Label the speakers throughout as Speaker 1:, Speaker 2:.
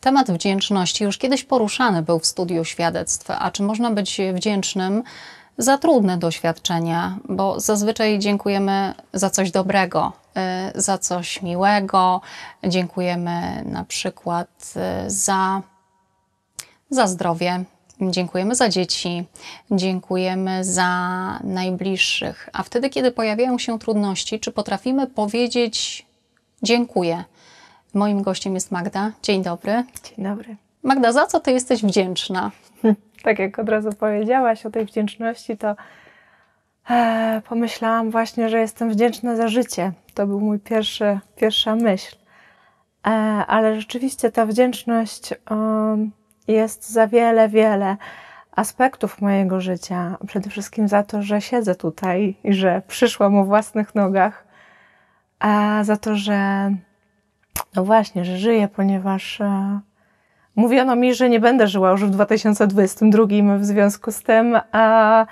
Speaker 1: Temat wdzięczności już kiedyś poruszany był w studiu świadectw. A czy można być wdzięcznym za trudne doświadczenia? Bo zazwyczaj dziękujemy za coś dobrego, y, za coś miłego, dziękujemy na przykład y, za, za zdrowie, dziękujemy za dzieci, dziękujemy za najbliższych. A wtedy, kiedy pojawiają się trudności, czy potrafimy powiedzieć dziękuję? Moim gościem jest Magda. Dzień dobry. Dzień dobry. Magda, za co ty jesteś wdzięczna?
Speaker 2: Tak jak od razu powiedziałaś o tej wdzięczności, to e, pomyślałam właśnie, że jestem wdzięczna za życie. To był mój pierwszy, pierwsza myśl. E, ale rzeczywiście ta wdzięczność e, jest za wiele, wiele aspektów mojego życia. Przede wszystkim za to, że siedzę tutaj i że przyszłam o własnych nogach, a za to, że no właśnie, że żyję, ponieważ e, mówiono mi, że nie będę żyła już w 2022, w związku z tym a,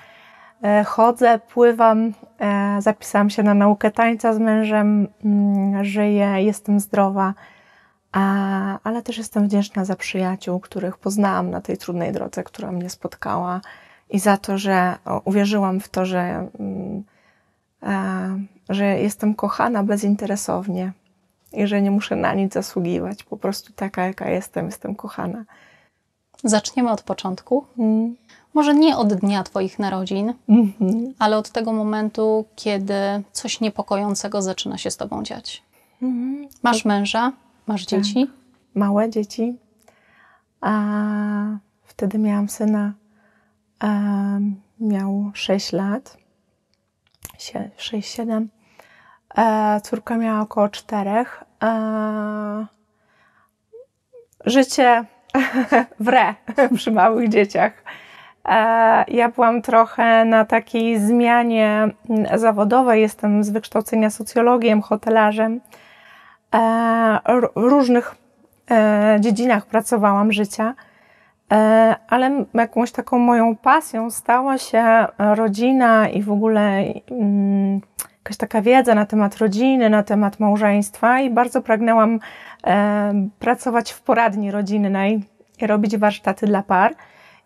Speaker 2: e, chodzę, pływam, e, zapisałam się na naukę tańca z mężem, mm, żyję, jestem zdrowa, ale też jestem wdzięczna za przyjaciół, których poznałam na tej trudnej drodze, która mnie spotkała i za to, że uwierzyłam w to, że, mm, że jestem kochana bezinteresownie i że nie muszę na nic zasługiwać. Po prostu taka, jaka jestem, jestem kochana. Zaczniemy od początku. Mm. Może nie od dnia Twoich narodzin, mm
Speaker 1: -hmm. ale od tego momentu, kiedy coś niepokojącego zaczyna się z Tobą dziać.
Speaker 2: Mm -hmm. Masz męża, masz tak. dzieci? Małe dzieci. A wtedy miałam syna, miał 6 lat, 6-7. E, córka miała około czterech. E, życie wre przy małych dzieciach. E, ja byłam trochę na takiej zmianie zawodowej. Jestem z wykształcenia socjologiem, hotelarzem. W różnych dziedzinach pracowałam życia, ale jakąś taką moją pasją stała się rodzina i w ogóle mm, jakaś taka wiedza na temat rodziny, na temat małżeństwa i bardzo pragnęłam e, pracować w poradni rodzinnej i robić warsztaty dla par.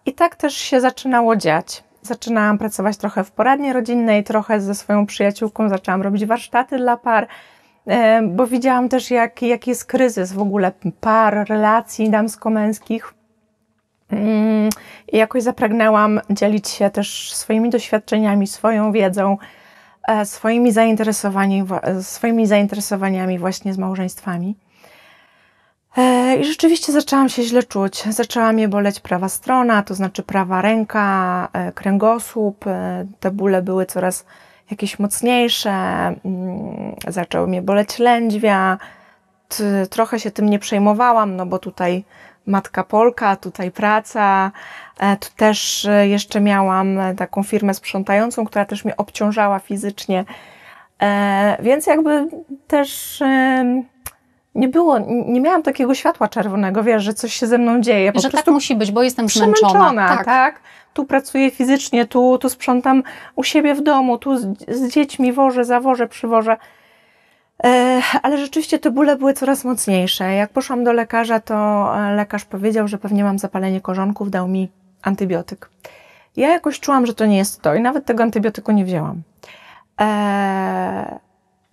Speaker 2: I tak też się zaczynało dziać. Zaczynałam pracować trochę w poradni rodzinnej, trochę ze swoją przyjaciółką, zaczęłam robić warsztaty dla par, e, bo widziałam też, jak, jaki jest kryzys w ogóle par, relacji damsko-męskich. Mm, I jakoś zapragnęłam dzielić się też swoimi doświadczeniami, swoją wiedzą, E, swoimi, zainteresowani, e, swoimi zainteresowaniami właśnie z małżeństwami. E, I rzeczywiście zaczęłam się źle czuć. Zaczęła mnie boleć prawa strona, to znaczy prawa ręka, kręgosłup. Te bóle były coraz jakieś mocniejsze. Mm, zaczęły mnie boleć lędźwia. Trochę się tym nie przejmowałam, no bo tutaj matka Polka, tutaj praca. E, tu też e, jeszcze miałam e, taką firmę sprzątającą, która też mnie obciążała fizycznie. Więc jakby też nie było, nie miałam takiego światła czerwonego, wiesz, że coś się ze mną dzieje. Po że tak musi być, bo jestem przemęczona. Tak. tak. Tu pracuję fizycznie, tu, tu sprzątam u siebie w domu, tu z, z dziećmi wożę, zawożę, przywożę. Ale rzeczywiście te bóle były coraz mocniejsze. Jak poszłam do lekarza, to e, lekarz powiedział, że pewnie mam zapalenie korzonków, dał mi antybiotyk. Ja jakoś czułam, że to nie jest to i nawet tego antybiotyku nie wzięłam.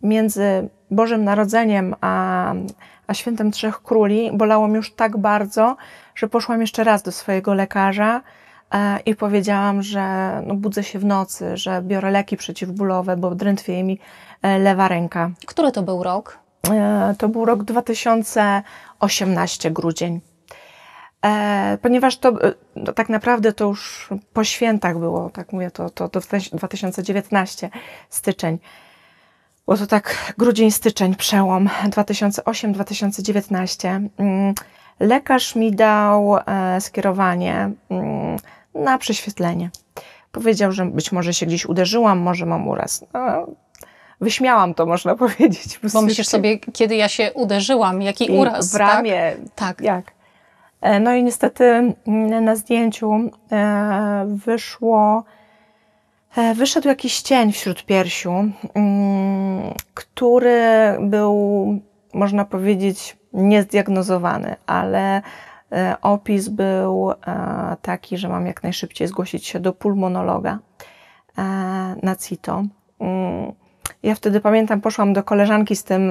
Speaker 2: między Bożym Narodzeniem a, a Świętem Trzech Króli bolało mi już tak bardzo, że poszłam jeszcze raz do swojego lekarza E, i powiedziałam, że no, budzę się w nocy, że biorę leki przeciwbólowe, bo drętwieje mi e, lewa ręka. Który to był rok? E, to był rok 2018, grudzień. Ponieważ to no, tak naprawdę to już po świętach było, tak mówię, to, to, to 2019, styczeń. Bo to tak grudzień, styczeń, przełom 2008-2019. Mm, lekarz mi dał skierowanie mm, na prześwietlenie. Powiedział, że być może się gdzieś uderzyłam, może mam uraz. No, wyśmiałam to, można powiedzieć. Bo myślisz sobie, kiedy ja się uderzyłam, jaki uraz. W tak? ramię. Tak. tak. Jak? E, no i niestety mm, na zdjęciu e, wyszło, e, wyszedł jakiś cień wśród piersiu, mm, który był, można powiedzieć, niezdiagnozowany, ale E, opis był e, taki, że mam jak najszybciej zgłosić się do pulmonologa e, na CITO. Mm. Ja wtedy pamiętam, poszłam do koleżanki z tym,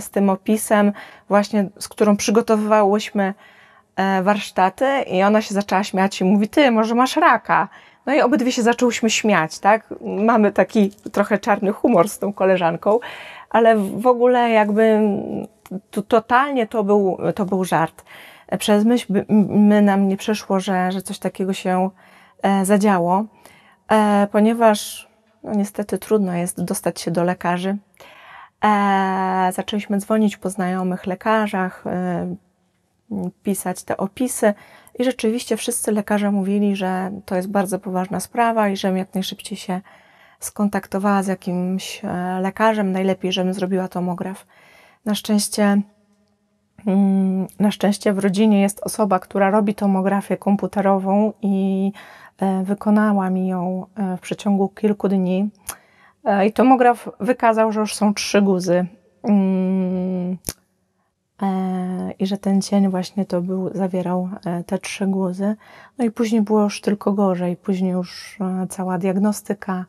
Speaker 2: z tym opisem, właśnie z którą przygotowywałyśmy warsztaty, i ona się zaczęła śmiać i mówi: Ty, może masz raka? No i obydwie się zaczęłyśmy śmiać, tak? Mamy taki trochę czarny humor z tą koleżanką, ale w ogóle jakby to, totalnie to był, to był żart przez myśl by, my nam nie przeszło, że, że coś takiego się e, zadziało, e, ponieważ no, niestety trudno jest dostać się do lekarzy. E, zaczęliśmy dzwonić po znajomych lekarzach, pisać te opisy i rzeczywiście wszyscy lekarze mówili, że to jest bardzo poważna sprawa i żebym jak najszybciej się skontaktowała z jakimś lekarzem, najlepiej, żebym zrobiła tomograf. Na szczęście Mm, na szczęście w rodzinie jest osoba, która robi tomografię komputerową i e, wykonała mi ją e, w przeciągu kilku dni. E, I tomograf wykazał, że już są trzy guzy. Mm, I że ten cień właśnie to był, zawierał te trzy guzy. No i później było już tylko gorzej. Później już cała diagnostyka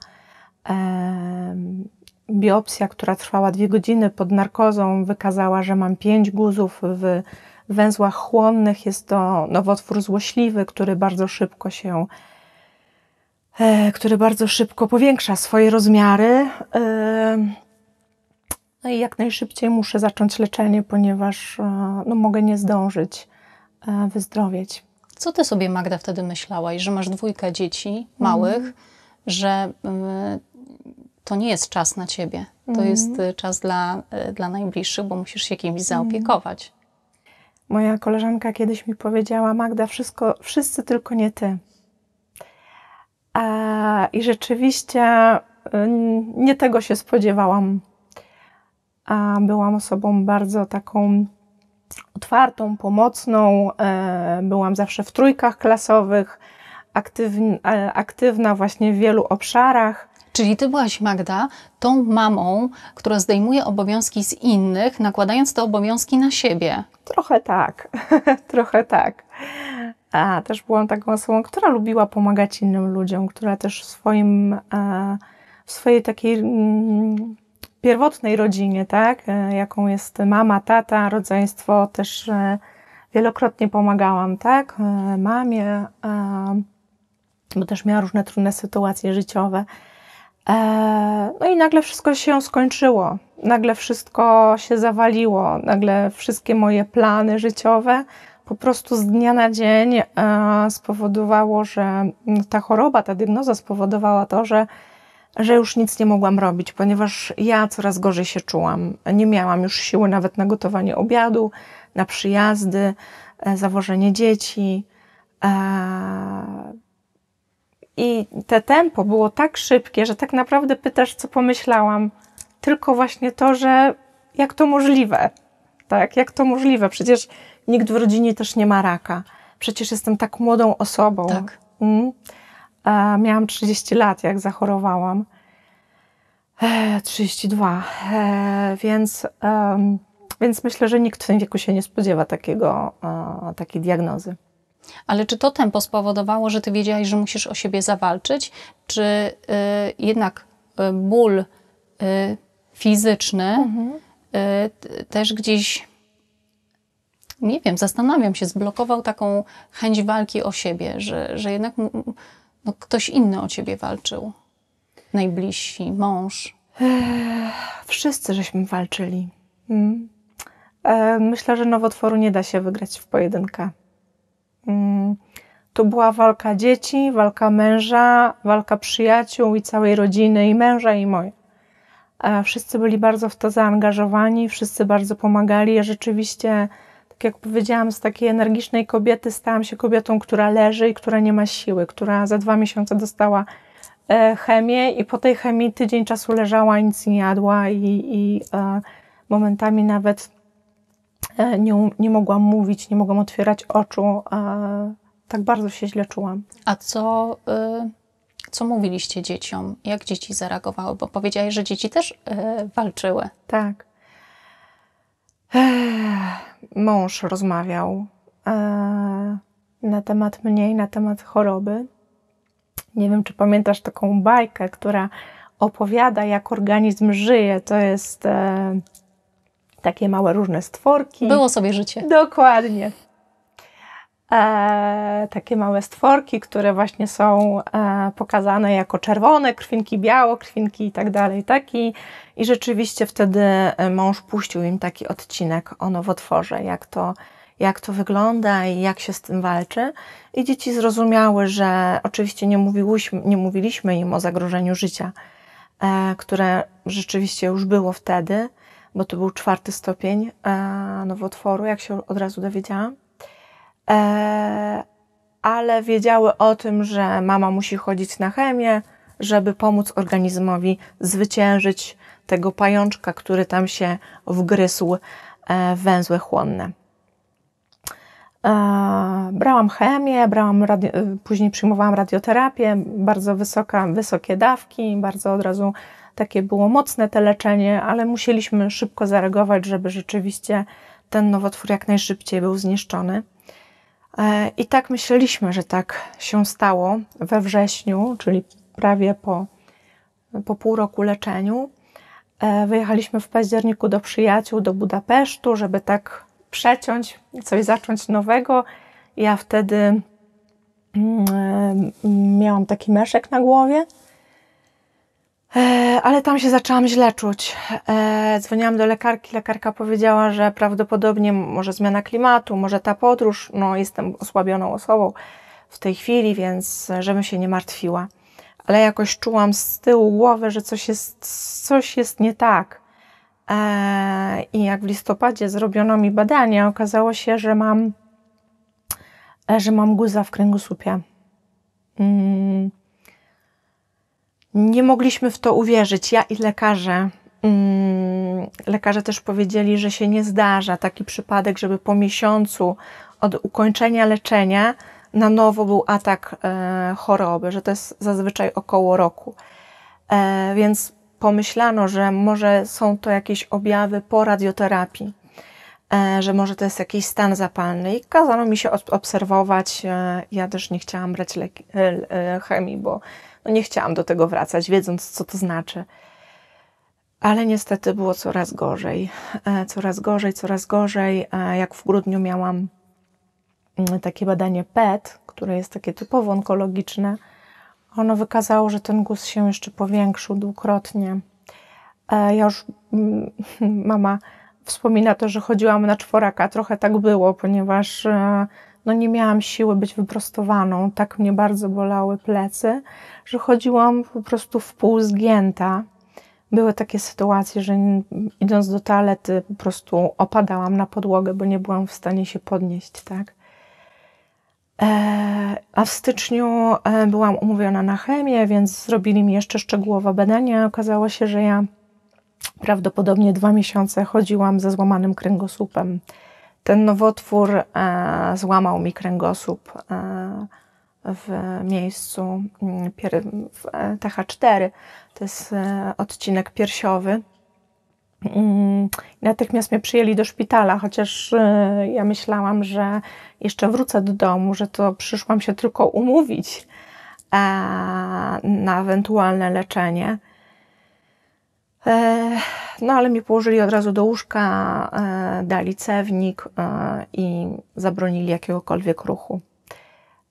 Speaker 2: Biopsja, która trwała dwie godziny pod narkozą, wykazała, że mam pięć guzów w węzłach chłonnych. Jest to nowotwór złośliwy, który bardzo szybko się e, który bardzo szybko powiększa swoje rozmiary. E, no i jak najszybciej muszę zacząć leczenie, ponieważ e, no, mogę nie zdążyć wyzdrowieć.
Speaker 1: Co ty sobie, Magda, wtedy myślałaś, że masz dwójkę dzieci mhm. małych, mm. że to nie jest czas na ciebie. To mhm. jest y, czas dla, y, dla najbliższych,
Speaker 2: bo musisz się kimś mhm. zaopiekować. Moja koleżanka kiedyś mi powiedziała: Magda, wszystko, wszyscy tylko nie ty. A, I rzeczywiście y, nie tego się spodziewałam. A byłam osobą bardzo taką otwartą, pomocną. E, byłam zawsze w trójkach klasowych, e, aktywna właśnie w wielu obszarach.
Speaker 1: Czyli ty byłaś, Magda, tą mamą, która zdejmuje obowiązki z innych,
Speaker 2: nakładając te obowiązki na siebie. Trochę tak, trochę tak. A też byłam taką osobą, która lubiła pomagać innym ludziom, która też w swoim, e, w swojej takiej mm, pierwotnej rodzinie, tak, e, jaką jest mama, tata, rodzeństwo, też e, wielokrotnie pomagałam, tak, mamie, bo też miała różne trudne sytuacje życiowe. E, no i nagle wszystko się skończyło. Nagle wszystko się zawaliło. Nagle wszystkie moje plany życiowe po prostu z dnia na dzień e, spowodowało, że ta choroba, ta diagnoza spowodowała to, że, że już nic nie mogłam robić, ponieważ ja coraz gorzej się czułam. Nie miałam już siły nawet na gotowanie obiadu, na przyjazdy, e, zawożenie dzieci. I te tempo było tak szybkie, że tak naprawdę pytasz, co pomyślałam, tylko właśnie to, że jak to możliwe? Tak, jak to możliwe? Przecież nikt w rodzinie też nie ma raka. Przecież jestem tak młodą osobą. Tak. Mm. miałam 30 lat, jak zachorowałam. E, 32. E, więc, więc myślę, że nikt w tym wieku się nie spodziewa takiego, e, takiej diagnozy.
Speaker 1: Ale czy to tempo spowodowało, że ty wiedziałaś, że musisz o siebie zawalczyć, czy y, jednak y, ból y, fizyczny mhm. Y, też gdzieś, nie wiem, zastanawiam się, zblokował taką chęć walki o siebie, że, że jednak no, ktoś inny o ciebie walczył?
Speaker 2: Najbliżsi, mąż? Ech, wszyscy żeśmy walczyli. Hmm. E, myślę, że nowotworu nie da się wygrać w pojedynkę. Mm, to była walka dzieci, walka męża, walka przyjaciół i całej rodziny, i męża, i mojej. E, wszyscy byli bardzo w to zaangażowani, wszyscy bardzo pomagali. Ja rzeczywiście, tak jak powiedziałam, z takiej energicznej kobiety stałam się kobietą, która leży i która nie ma siły, która za dwa miesiące dostała e, chemię i po tej chemii tydzień czasu leżała, nic nie jadła i, i e, momentami nawet E, nie, nie mogłam mówić, nie mogłam otwierać oczu. Tak bardzo się źle czułam.
Speaker 1: A co, y, co mówiliście dzieciom? Jak dzieci zareagowały? Bo powiedziałeś, że dzieci też y, walczyły. Tak.
Speaker 2: E, mąż rozmawiał e, na temat mnie na temat choroby. Nie wiem, czy pamiętasz taką bajkę, która opowiada, jak organizm żyje. To jest takie małe różne stworki. Było sobie życie. Dokładnie. E, takie małe stworki, które właśnie są e, pokazane jako czerwone, krwinki biało, krwinki i tak dalej, taki. I rzeczywiście wtedy e, mąż puścił im taki odcinek o nowotworze, jak to, jak to wygląda i jak się z tym walczy. I dzieci zrozumiały, że oczywiście nie mówiliśmy, nie mówiliśmy im o zagrożeniu życia, e, które rzeczywiście już było wtedy, bo to był czwarty stopień e, nowotworu, jak się od razu dowiedziałam. E, ale wiedziały o tym, że mama musi chodzić na chemię, żeby pomóc organizmowi zwyciężyć tego pajączka, który tam się wgryzł w e, węzły chłonne. Brałam chemię, brałam radio, później przyjmowałam radioterapię, bardzo wysoka, wysokie dawki, bardzo od razu takie było mocne te leczenie, ale musieliśmy szybko zareagować, żeby rzeczywiście ten nowotwór jak najszybciej był zniszczony. E, I tak myśleliśmy, że tak się stało we wrześniu, czyli prawie po, po pół roku leczeniu. E, wyjechaliśmy w październiku do przyjaciół do Budapesztu, żeby tak przeciąć, coś zacząć nowego. Ja wtedy mm, e, miałam taki meszek na głowie E, ale tam się zaczęłam źle czuć. E, dzwoniłam do lekarki, lekarka powiedziała, że prawdopodobnie może zmiana klimatu, może ta podróż, no jestem osłabioną osobą w tej chwili, więc e, żebym się nie martwiła. Ale jakoś czułam z tyłu głowy, że coś jest, coś jest nie tak. I jak w listopadzie zrobiono mi badanie, okazało się, że mam, że mam guza w kręgosłupie. Mm nie mogliśmy w to uwierzyć. Ja i lekarze. Mm, lekarze też powiedzieli, że się nie zdarza taki przypadek, żeby po miesiącu od ukończenia leczenia na nowo był atak e, choroby, że to jest zazwyczaj około roku. E, więc pomyślano, że może są to jakieś objawy po radioterapii, e, że może to jest jakiś stan zapalny i kazano mi się obserwować. Ja też nie chciałam brać chemii, bo no nie chciałam do tego wracać, wiedząc, co to znaczy. Ale niestety było coraz gorzej. E, coraz gorzej, coraz gorzej. E, jak w grudniu miałam mm, takie badanie PET, które jest takie typowo onkologiczne, ono wykazało, że ten guz się jeszcze powiększył dwukrotnie. E, ja już, mm, mama wspomina to, że chodziłam na czworaka. Trochę tak było, ponieważ no nie miałam siły być wyprostowaną, tak mnie bardzo bolały plecy, że chodziłam po prostu w pół zgięta. Były takie sytuacje, że idąc do toalety po prostu opadałam na podłogę, bo nie byłam w stanie się podnieść, tak? E, a w styczniu e, byłam umówiona na chemię, więc zrobili mi jeszcze szczegółowe badania. Okazało się, że ja prawdopodobnie dwa miesiące chodziłam ze złamanym kręgosłupem. Ten nowotwór e, złamał mi kręgosłup e, w miejscu mm, w e, TH4. To jest odcinek piersiowy. Mm, natychmiast mnie przyjęli do szpitala, chociaż ja myślałam, że jeszcze wrócę do domu, że to przyszłam się tylko umówić na ewentualne leczenie. No ale mnie położyli od razu do łóżka, e, dali cewnik e, i zabronili jakiegokolwiek ruchu.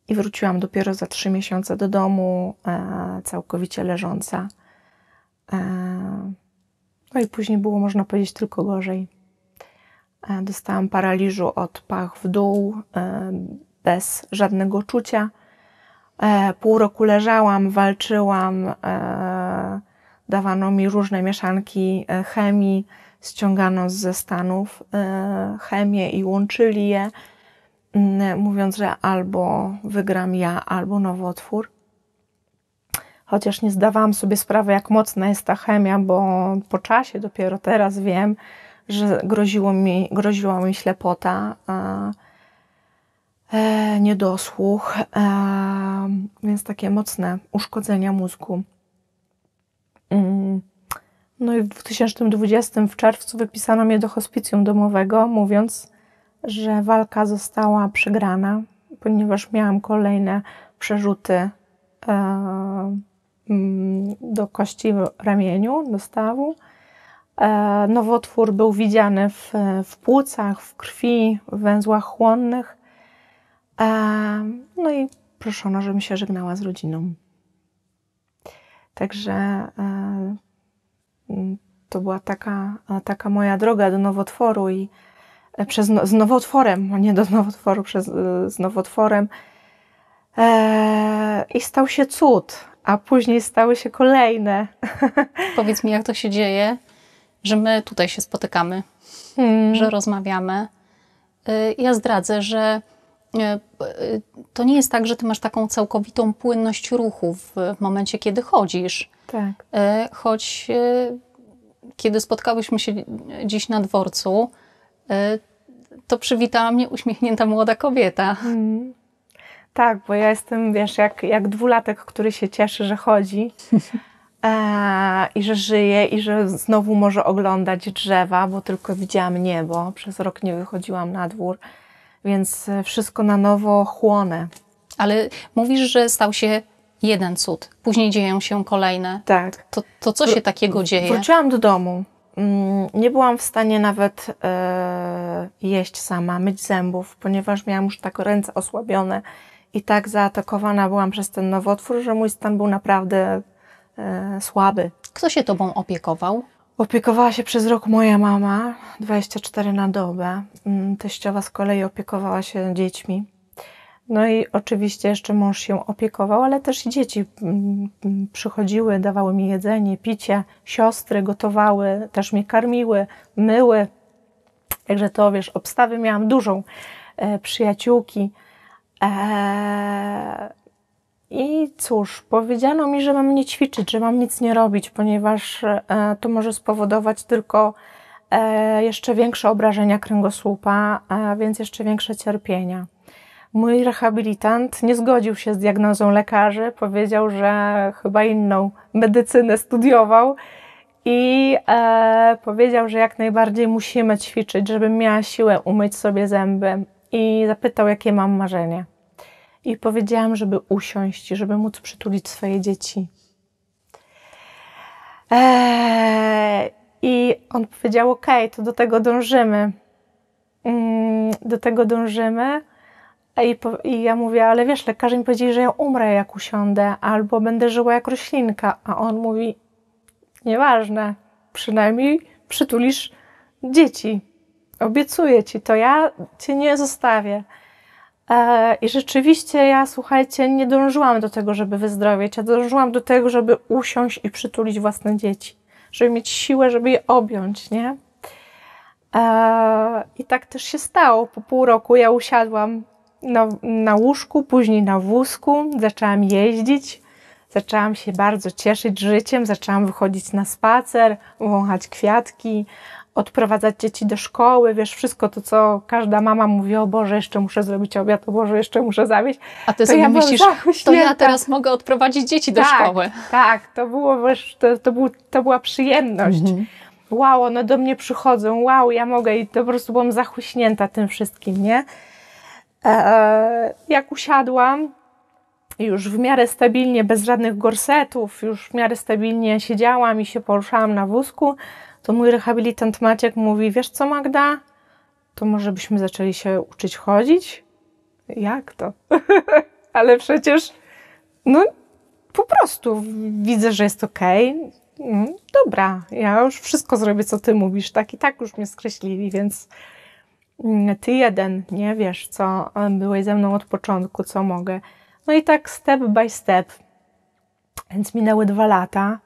Speaker 2: I wróciłam dopiero za trzy miesiące do domu, e, całkowicie leżąca. No i później było, można powiedzieć, tylko gorzej. Dostałam paraliżu od pach w dół, bez żadnego czucia. Pół roku leżałam, walczyłam dawano mi różne mieszanki e, chemii, ściągano ze Stanów e, chemię i łączyli je, mm, mówiąc, że albo wygram ja, albo nowotwór. Chociaż nie zdawałam sobie sprawy, jak mocna jest ta chemia, bo po czasie dopiero teraz wiem, że groziło mi, groziła mi ślepota, e, niedosłuch, e, więc takie mocne uszkodzenia mózgu. Mm. No i w 2020 w czerwcu wypisano mnie do hospicjum domowego, mówiąc, że walka została przegrana, ponieważ miałam kolejne przerzuty e, mm, do kości w ramieniu, do stawu. E, nowotwór był widziany w, w płucach, w krwi, w węzłach chłonnych. E, no i proszono, żebym się żegnała z rodziną. Także e, to była taka, e, taka moja droga do nowotworu i e, przez, no, z nowotworem, a no nie do nowotworu, przez, z nowotworem. I stał się cud, a później stały się kolejne. Powiedz mi, jak to się dzieje, że my tutaj się spotykamy,
Speaker 1: hmm. że rozmawiamy. Ja zdradzę, że E, e, to nie jest tak, że ty masz taką całkowitą płynność ruchu w, w momencie, kiedy chodzisz. Tak. E, choć kiedy spotkałyśmy się dziś na dworcu, to przywitała mnie uśmiechnięta młoda kobieta. Mm.
Speaker 2: Tak, bo ja jestem, wiesz, jak, jak dwulatek, który się cieszy, że chodzi e, i że żyje i że znowu może oglądać drzewa, bo tylko widziałam niebo. Przez rok nie wychodziłam na dwór więc e, wszystko na nowo chłonę.
Speaker 1: Ale mówisz, że stał się jeden cud, później dzieją się kolejne. Tak. To,
Speaker 2: to co się Wr- takiego dzieje? Wróciłam do domu. Mm, nie byłam w stanie nawet e, jeść sama, myć zębów, ponieważ miałam już tak ręce osłabione i tak zaatakowana byłam przez ten nowotwór, że mój stan był naprawdę e, słaby. Kto się tobą opiekował? opiekowała się przez rok moja mama, 24 na dobę. Mm, Teściowa z kolei opiekowała się dziećmi. No i oczywiście jeszcze mąż się opiekował, ale też i dzieci mm, mm, przychodziły, dawały mi jedzenie, picie, siostry gotowały, też mnie karmiły, myły. Także to wiesz, obstawy miałam dużą, e, przyjaciółki. E, i cóż, powiedziano mi, że mam nie ćwiczyć, że mam nic nie robić, ponieważ e, to może spowodować tylko e, jeszcze większe obrażenia kręgosłupa, a więc jeszcze większe cierpienia. Mój rehabilitant nie zgodził się z diagnozą lekarzy, powiedział, że chyba inną medycynę studiował i e, powiedział, że jak najbardziej musimy ćwiczyć, żebym miała siłę umyć sobie zęby i zapytał, jakie mam marzenie i powiedziałam, żeby usiąść, żeby móc przytulić swoje dzieci. Eee, I on powiedział: OK, to do tego dążymy. Mm, do tego dążymy. I, po, I, ja mówię, ale wiesz, lekarze mi powiedzieli, że ja umrę, jak usiądę, albo będę żyła jak roślinka. A on mówi, nieważne, przynajmniej przytulisz dzieci. Obiecuję ci, to ja cię nie zostawię. E, I rzeczywiście ja, słuchajcie, nie dążyłam do tego, żeby wyzdrowieć. Ja dążyłam do tego, żeby usiąść i przytulić własne dzieci. Żeby mieć siłę, żeby je objąć, nie? E, I tak też się stało. Po pół roku ja usiadłam na, na łóżku, później na wózku, zaczęłam jeździć, zaczęłam się bardzo cieszyć życiem, zaczęłam wychodzić na spacer, wąchać kwiatki, odprowadzać dzieci do szkoły, wiesz, wszystko to, co każda mama mówi, o Boże, jeszcze muszę zrobić obiad, o Boże, jeszcze muszę zawieźć. A ty to sobie ja myślisz, to ja teraz mogę odprowadzić dzieci do tak, szkoły. Tak, to było, wiesz, to, to, był, to była przyjemność. Mhm. Wow, one do mnie przychodzą, wow, ja mogę i to po prostu byłam zachłyśnięta tym wszystkim, nie? E, jak usiadłam, już w miarę stabilnie, bez żadnych gorsetów, już w miarę stabilnie siedziałam i się poruszałam na wózku, to mój rehabilitant Maciek mówi, wiesz co Magda, to może byśmy zaczęli się uczyć chodzić? Jak to? Ale przecież, no po prostu widzę, że jest ok. No, dobra, ja już wszystko zrobię, co ty mówisz, tak i tak już mnie skreślili, więc mm, ty jeden, nie wiesz, co byłeś ze mną od początku, co mogę. No i tak step by step. Więc minęły dwa lata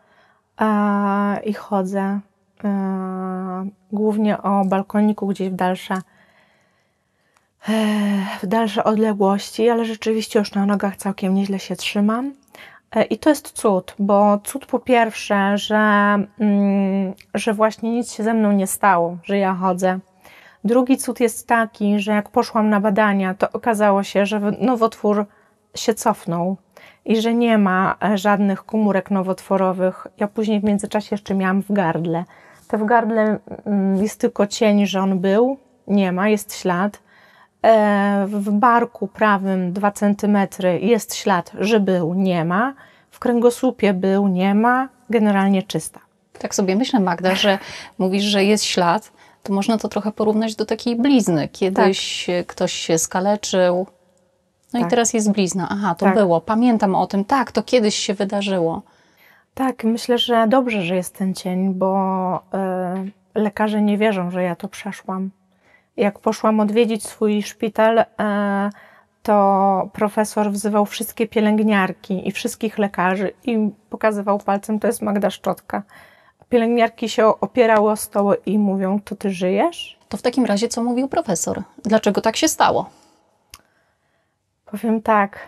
Speaker 2: a, i chodzę E, głównie o balkoniku gdzieś w dalsze, w dalsze odległości, ale rzeczywiście już na nogach całkiem nieźle się trzymam. E, I to jest cud, bo cud po pierwsze, że, mm, że właśnie nic się ze mną nie stało, że ja chodzę. Drugi cud jest taki, że jak poszłam na badania, to okazało się, że nowotwór się cofnął i że nie ma e, żadnych komórek nowotworowych. Ja później w międzyczasie jeszcze miałam w gardle to w gardle mm, jest tylko cień, że on był, nie ma, jest ślad. E, w barku prawym 2 cm jest ślad, że był, nie ma. W kręgosłupie był, nie ma. Generalnie czysta. Tak sobie myślę, Magda, że mówisz, że jest ślad, to można to trochę
Speaker 1: porównać do takiej blizny. Kiedyś tak. ktoś się skaleczył, no tak. i teraz jest
Speaker 2: blizna. Aha, to tak. było, pamiętam o tym, tak, to kiedyś się wydarzyło. Tak, myślę, że dobrze, że jest ten cień, bo y, lekarze nie wierzą, że ja to przeszłam. Jak poszłam odwiedzić swój szpital, y, to profesor wzywał wszystkie pielęgniarki i wszystkich lekarzy i pokazywał palcem, to jest Magda Szczotka. Pielęgniarki się opierały o stoły i mówią, to ty żyjesz? To w takim razie co mówił profesor? Dlaczego tak się stało? Powiem tak,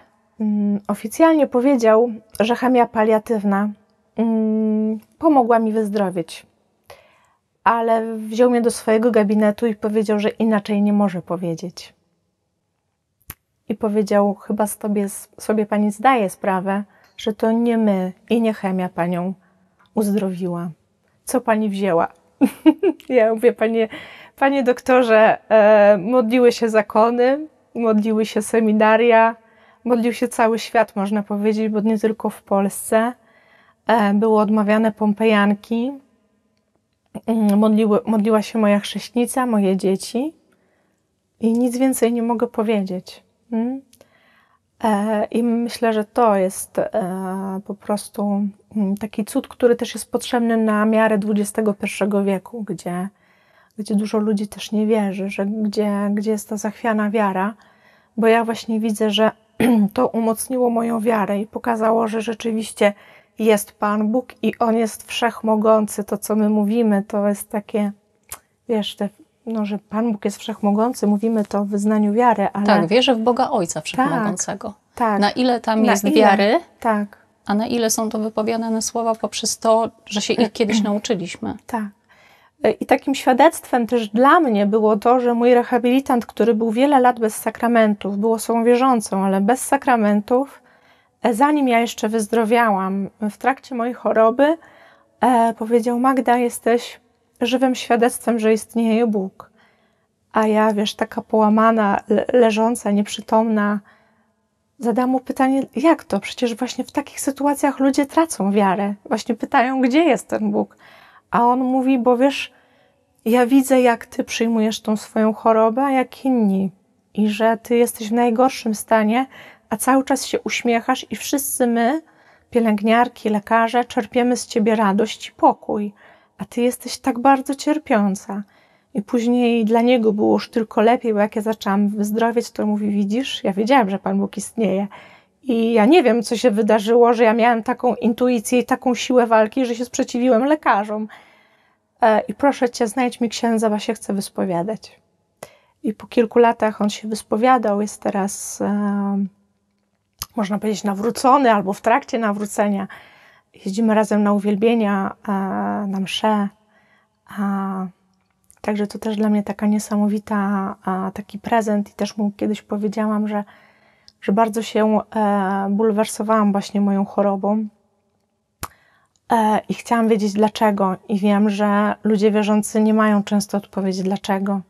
Speaker 2: mm, oficjalnie powiedział, że chemia paliatywna Mm, pomogła mi wyzdrowieć. Ale wziął mnie do swojego gabinetu i powiedział, że inaczej nie może powiedzieć. I powiedział: Chyba sobie, sobie pani zdaje sprawę, że to nie my i nie chemia panią uzdrowiła. Co pani wzięła? ja mówię, panie, panie doktorze, e, modliły się zakony, modliły się seminaria, modlił się cały świat, można powiedzieć, bo nie tylko w Polsce. E, były odmawiane pompejanki, mm, modliły, modliła się moja chrześnica, moje dzieci i nic więcej nie mogę powiedzieć. Mm. E, I myślę, że to jest e, po prostu mm, taki cud, który też jest potrzebny na miarę XXI wieku, gdzie, gdzie dużo ludzi też nie wierzy, że gdzie, gdzie jest ta zachwiana wiara, bo ja właśnie widzę, że to umocniło moją wiarę i pokazało, że rzeczywiście jest Pan Bóg i On jest wszechmogący. To, co my mówimy, to jest takie, wiesz, te, no, że Pan Bóg jest wszechmogący, mówimy to w wyznaniu wiary, ale... Tak, wierzę
Speaker 1: w Boga Ojca tak,
Speaker 2: Wszechmogącego.
Speaker 1: Tak, Na ile tam na jest ile? wiary, tak. a na ile są to wypowiadane słowa poprzez to,
Speaker 2: że się ich kiedyś nauczyliśmy. Tak. E, I takim świadectwem też dla mnie było to, że mój rehabilitant, który był wiele lat bez sakramentów, był osobą wierzącą, ale bez sakramentów, zanim ja jeszcze wyzdrowiałam, w trakcie mojej choroby, e, powiedział: Magda, jesteś żywym świadectwem, że istnieje Bóg. A ja, wiesz, taka połamana, leżąca, nieprzytomna, zadałam mu pytanie: jak to? Przecież właśnie w takich sytuacjach ludzie tracą wiarę. Właśnie pytają, gdzie jest ten Bóg. A on mówi: bo wiesz, ja widzę, jak ty przyjmujesz tą swoją chorobę, a jak inni, i że ty jesteś w najgorszym stanie, a cały czas się uśmiechasz i wszyscy my, pielęgniarki, lekarze, czerpiemy z ciebie radość i pokój, a ty jesteś tak bardzo cierpiąca. I później dla niego było już tylko lepiej, bo jak ja zaczęłam wyzdrowieć, to mówi: Widzisz, ja wiedziałam, że Pan Bóg istnieje. I ja nie wiem, co się wydarzyło, że ja miałam taką intuicję i taką siłę walki, że się sprzeciwiłem lekarzom. E, I proszę cię, znajdź mi księdza, bo się chcę wyspowiadać. I po kilku latach on się wyspowiadał, jest teraz można powiedzieć, nawrócony albo w trakcie nawrócenia. Jeździmy razem na uwielbienia, e, na msze. Także to też dla mnie taka niesamowita, taki prezent i też mu kiedyś powiedziałam, że, że bardzo się e, bulwersowałam właśnie moją chorobą e, i chciałam wiedzieć dlaczego. I wiem, że ludzie wierzący nie mają często odpowiedzi dlaczego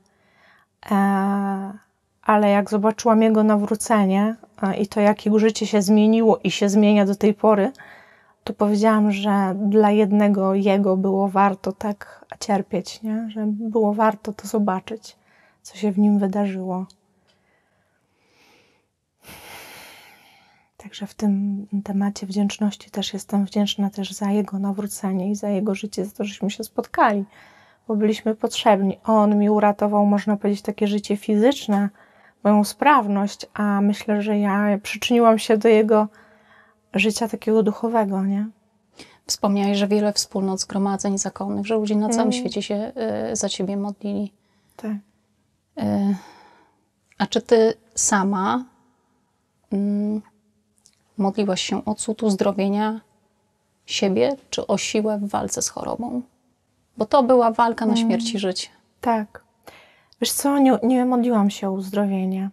Speaker 2: ale jak zobaczyłam jego nawrócenie i to, jak jego życie się zmieniło i się zmienia do tej pory, to powiedziałam, że dla jednego jego było warto tak cierpieć, nie? że było warto to zobaczyć, co się w nim wydarzyło. Także w tym temacie wdzięczności też jestem wdzięczna też za jego nawrócenie i za jego życie, za to, żeśmy się spotkali, bo byliśmy potrzebni. On mi uratował, można powiedzieć, takie życie fizyczne, moją sprawność, a myślę, że ja przyczyniłam się do jego życia takiego duchowego, nie? Wspomniałeś, że wiele
Speaker 1: wspólnot, zgromadzeń zakonnych, że ludzie na całym mm. świecie się y, za ciebie modlili. Tak. Y, a czy ty sama y, modliłaś się o cud uzdrowienia siebie, czy o siłę
Speaker 2: w walce z chorobą? Bo to była walka na mm. śmierć i życie. Tak. Wiesz co, nie, nie modliłam się o uzdrowienie.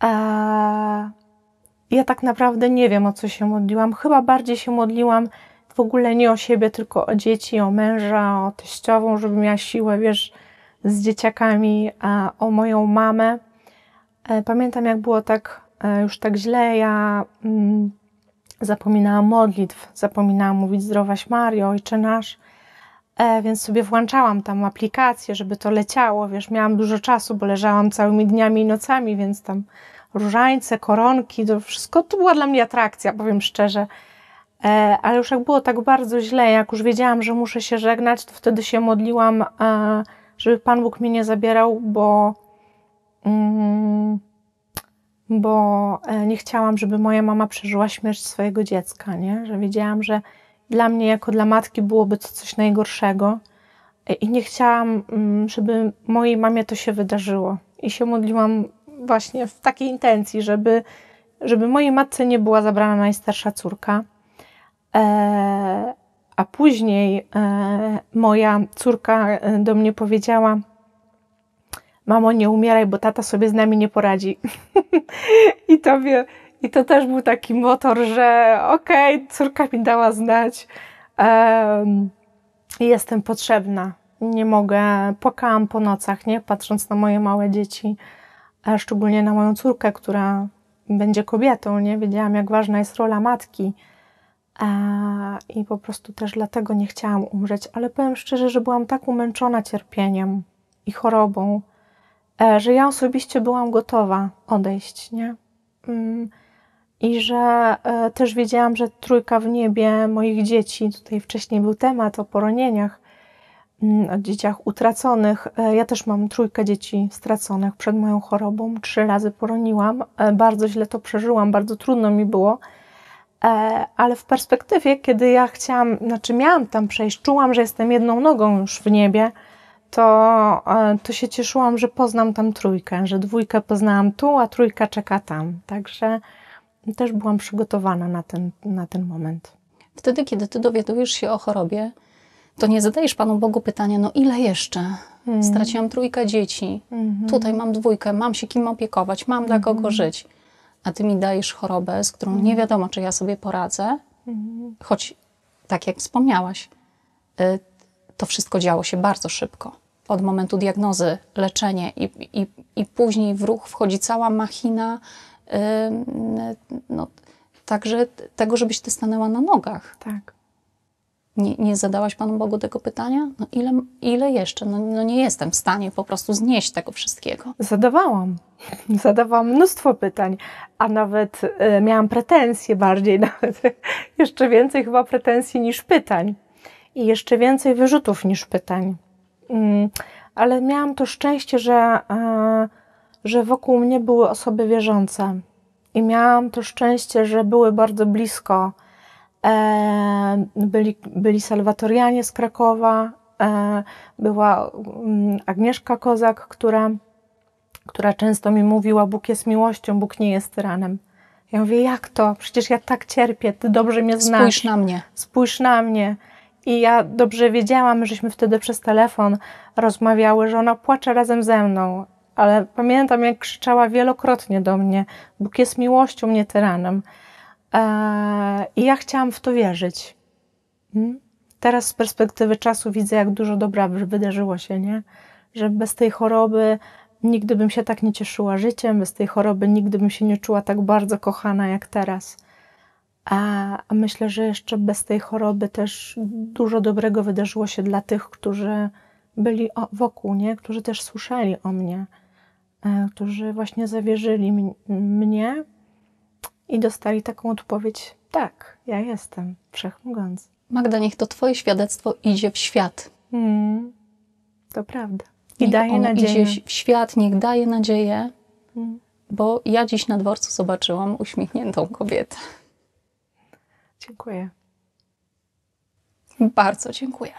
Speaker 2: Eee, ja tak naprawdę nie wiem, o co się modliłam. Chyba bardziej się modliłam w ogóle nie o siebie, tylko o dzieci, o męża, o teściową, żeby miała siłę, wiesz, z dzieciakami, a o moją mamę. E, pamiętam, jak było tak e, już tak źle, ja mm, zapominałam modlitw, zapominałam mówić zdrowaś Mario, Ojcze Nasz. E, więc sobie włączałam tam aplikację, żeby to leciało, wiesz, miałam dużo czasu, bo leżałam całymi dniami i nocami, więc tam różańce, koronki, to wszystko to była dla mnie atrakcja, powiem szczerze. E, ale już jak było tak bardzo źle, jak już wiedziałam, że muszę się żegnać, to wtedy się modliłam, e, żeby Pan Bóg mnie nie zabierał, bo, mm, bo nie chciałam, żeby moja mama przeżyła śmierć swojego dziecka, nie? Że wiedziałam, że dla mnie, jako dla matki, byłoby to coś najgorszego. I nie chciałam, mm, żeby mojej mamie to się wydarzyło. I się modliłam właśnie w takiej intencji, żeby, żeby mojej matce nie była zabrana najstarsza córka. Eee, a później e, moja córka e, do mnie powiedziała: Mamo, nie umieraj, bo tata sobie z nami nie poradzi. I tobie i to też był taki motor, że okej, okay, córka mi dała znać, um, jestem potrzebna. Nie mogę, płakałam po nocach, nie? Patrząc na moje małe dzieci, a szczególnie na moją córkę, która będzie kobietą, nie? Wiedziałam, jak ważna jest rola matki. I po prostu też dlatego nie chciałam umrzeć, ale powiem szczerze, że byłam tak umęczona cierpieniem i chorobą, e, że ja osobiście byłam gotowa odejść, nie? Mm, i że e, też wiedziałam, że trójka w niebie moich dzieci, tutaj wcześniej był temat o poronieniach, mm, o dzieciach utraconych. E, ja też mam trójkę dzieci straconych przed moją chorobą. Trzy razy poroniłam. E, bardzo źle to przeżyłam, bardzo trudno mi było. Ale w perspektywie, kiedy ja chciałam, znaczy miałam tam przejść, czułam, że jestem jedną nogą już w niebie, to, to się cieszyłam, że poznam tam trójkę, że dwójkę poznałam tu, a trójka czeka tam. Także też byłam przygotowana na ten, na ten moment. Wtedy, kiedy ty
Speaker 1: dowiadujesz się o chorobie, to nie zadajesz Panu Bogu pytania, no ile jeszcze? Mm. Straciłam trójkę dzieci, mm -hmm. tutaj mam dwójkę, mam się kim opiekować, mam dla mm -hmm. kogo żyć. A ty mi dajesz chorobę, z którą mhm. nie wiadomo, czy ja sobie poradzę, mhm. choć tak jak wspomniałaś, y, to wszystko działo się bardzo szybko. Od momentu diagnozy, leczenie i, i, i później w ruch wchodzi cała machina no, także tego, żebyś ty stanęła na nogach. Tak. Nie, nie zadałaś Panu Bogu tego pytania? No ile, ile jeszcze? No, no nie jestem w stanie
Speaker 2: po prostu znieść tego wszystkiego. Zadawałam. Zadawałam mnóstwo pytań, a nawet y, miałam pretensje bardziej, nawet jeszcze więcej chyba pretensji niż pytań. I jeszcze więcej wyrzutów niż pytań. Mm, ale miałam to szczęście, że. E, że wokół mnie były osoby wierzące i miałam to szczęście, że były bardzo blisko. E, byli, byli Salwatorianie z Krakowa, e, była mm, Agnieszka Kozak, która, która często mi mówiła: Bóg jest miłością, Bóg nie jest tyranem. Ja mówię: Jak to? Przecież ja tak cierpię, ty dobrze mnie znasz. Spójrz na mnie. Spójrz na mnie. I ja dobrze wiedziałam, żeśmy wtedy przez telefon rozmawiały, że ona płacze razem ze mną, ale pamiętam, jak krzyczała wielokrotnie do mnie: Bóg jest miłością, nie tyranem. Eee, I ja chciałam w to wierzyć. Hmm? Teraz z perspektywy czasu widzę, jak dużo dobra wydarzyło się, nie? Że bez tej choroby nigdy bym się tak nie cieszyła życiem, bez tej choroby nigdy bym się nie czuła tak bardzo kochana jak teraz. A, a myślę, że jeszcze bez tej choroby też dużo dobrego wydarzyło się dla tych, którzy byli wokół, nie? Którzy też słyszeli o mnie. E, którzy właśnie zawierzyli mnie i dostali taką odpowiedź: tak, ja jestem wszechmogący. Magda, niech to Twoje świadectwo idzie w świat. Mm, to prawda. I niech daje nadzieję. Idzie w
Speaker 1: świat, niech daje nadzieję, mm. bo ja dziś na dworcu zobaczyłam uśmiechniętą kobietę. Dziękuję. Bardzo dziękuję.